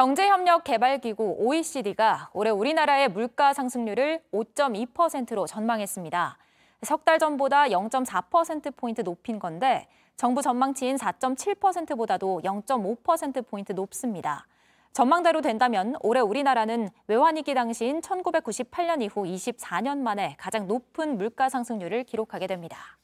경제협력개발기구 OECD가 올해 우리나라의 물가 상승률을 5.2%로 전망했습니다. 석달 전보다 0.4%포인트 높인 건데 정부 전망치인 4.7%보다도 0.5%포인트 높습니다. 전망대로 된다면 올해 우리나라는 외환위기 당시인 1998년 이후 24년 만에 가장 높은 물가 상승률을 기록하게 됩니다.